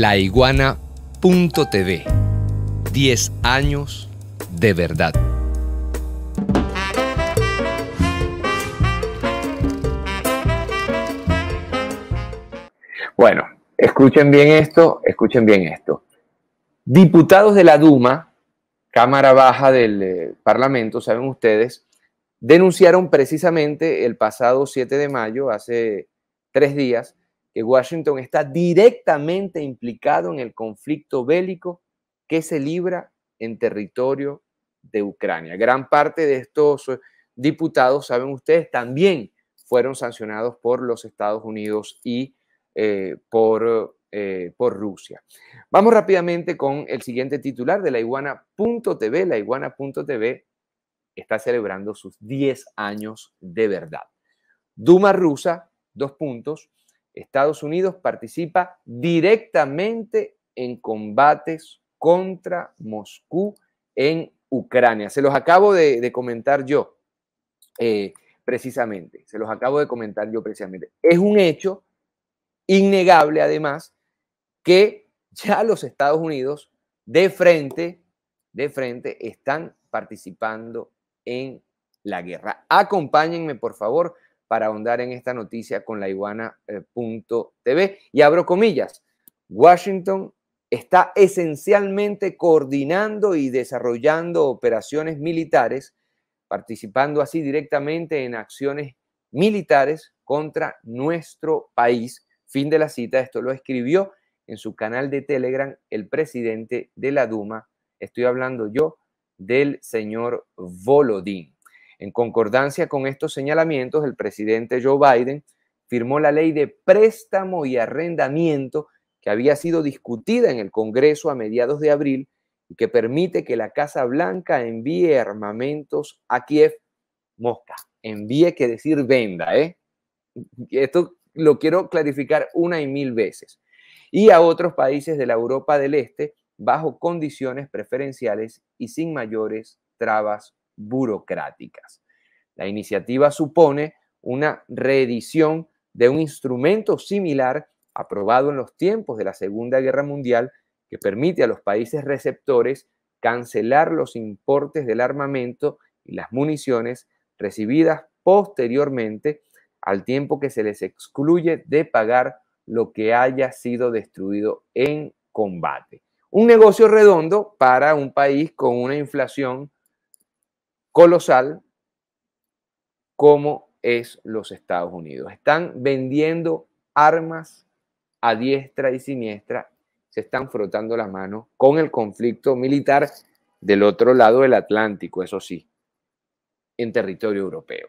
laiguana.tv. 10 años de verdad. Bueno, escuchen bien esto, escuchen bien esto. Diputados de la Duma, Cámara Baja del eh, Parlamento, saben ustedes, denunciaron precisamente el pasado 7 de mayo, hace tres días, que Washington está directamente implicado en el conflicto bélico que se libra en territorio de Ucrania. Gran parte de estos eh, diputados, saben ustedes, también fueron sancionados por los Estados Unidos y eh, por, eh, por Rusia. Vamos rápidamente con el siguiente titular de la iguana.tv. La iguana.tv está celebrando sus 10 años de verdad. Duma rusa, dos puntos, Estados Unidos participa directamente en combates contra Moscú en Ucrania. Se los acabo de, comentar yo, eh, precisamente. Se los acabo de comentar yo, precisamente. Es un hecho innegable, además, que ya los Estados Unidos de frente, de frente, están participando en la guerra. Acompáñenme, por favor, para ahondar en esta noticia con la iguana.tv. Eh, y abro comillas, Washington está esencialmente coordinando y desarrollando operaciones militares, participando así directamente en acciones militares contra nuestro país. Fin de la cita, esto lo escribió en su canal de Telegram el presidente de la Duma, estoy hablando yo del señor Volodín. En concordancia con estos señalamientos, el presidente Joe Biden firmó la ley de préstamo y arrendamiento que había sido discutida en el Congreso a mediados de abril y que permite que la Casa Blanca envíe armamentos a Kiev, Mosca. Envíe que decir venda, ¿eh? Esto lo quiero clarificar una y mil veces. Y a otros países de la Europa del Este bajo condiciones preferenciales y sin mayores trabas burocráticas. La iniciativa supone una reedición de un instrumento similar aprobado en los tiempos de la Segunda Guerra Mundial que permite a los países receptores cancelar los importes del armamento y las municiones recibidas posteriormente al tiempo que se les excluye de pagar lo que haya sido destruido en combate. Un negocio redondo para un país con una inflación colosal como es los Estados Unidos. Están vendiendo armas a diestra y siniestra, se están frotando las manos con el conflicto militar del otro lado del Atlántico, eso sí, en territorio europeo.